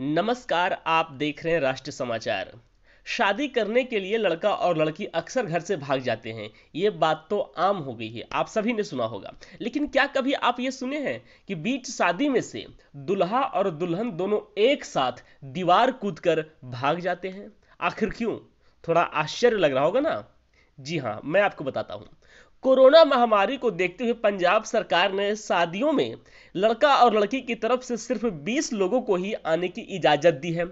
नमस्कार आप देख रहे हैं राष्ट्र समाचार शादी करने के लिए लड़का और लड़की अक्सर घर से भाग जाते हैं ये बात तो आम हो गई है आप सभी ने सुना होगा लेकिन क्या कभी आप ये सुने हैं कि बीच शादी में से दुल्हा और दुल्हन दोनों एक साथ दीवार कूद भाग जाते हैं आखिर क्यों थोड़ा आश्चर्य लग रहा होगा ना जी हाँ मैं आपको बताता हूँ कोरोना महामारी को देखते हुए पंजाब सरकार ने शादियों में लड़का और लड़की की तरफ से सिर्फ 20 लोगों को ही आने की इजाज़त दी है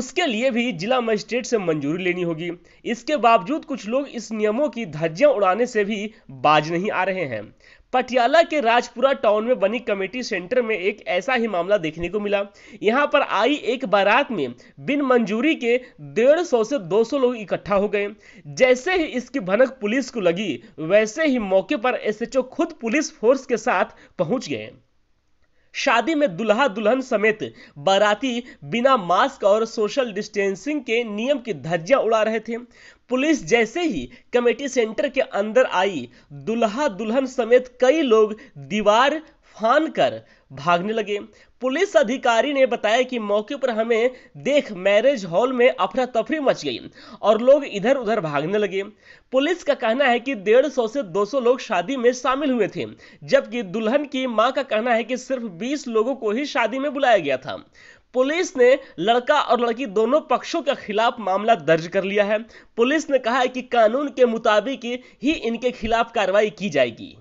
उसके लिए भी जिला मजिस्ट्रेट से मंजूरी लेनी होगी इसके बावजूद कुछ लोग इस नियमों की धज्जियां उड़ाने से भी बाज नहीं आ रहे हैं पटियाला के राजपुरा टाउन में बनी कमेटी सेंटर में एक ऐसा ही मामला देखने को मिला यहां पर आई एक बारात में बिन मंजूरी के डेढ़ सौ से दो सौ लोग इकट्ठा हो गए जैसे ही इसकी भनक पुलिस को लगी वैसे ही मौके पर एसएचओ खुद पुलिस फोर्स के साथ पहुंच गए शादी में दुल्हा दुल्हन समेत बाराती बिना मास्क और सोशल डिस्टेंसिंग के नियम की धज्जियां उड़ा रहे थे पुलिस जैसे ही कमेटी सेंटर के अंदर आई दुल्हा दुल्हन समेत कई लोग दीवार फान कर भागने लगे पुलिस अधिकारी ने बताया कि मौके पर हमें देख मैरिज हॉल में अफरा तफरी मच गई और लोग इधर उधर भागने लगे पुलिस का कहना है कि डेढ़ सौ से दो सौ लोग शादी में शामिल हुए थे जबकि दुल्हन की मां का कहना है कि सिर्फ बीस लोगों को ही शादी में बुलाया गया था पुलिस ने लड़का और लड़की दोनों पक्षों के खिलाफ मामला दर्ज कर लिया है पुलिस ने कहा है कि कानून के मुताबिक ही इनके खिलाफ कार्रवाई की जाएगी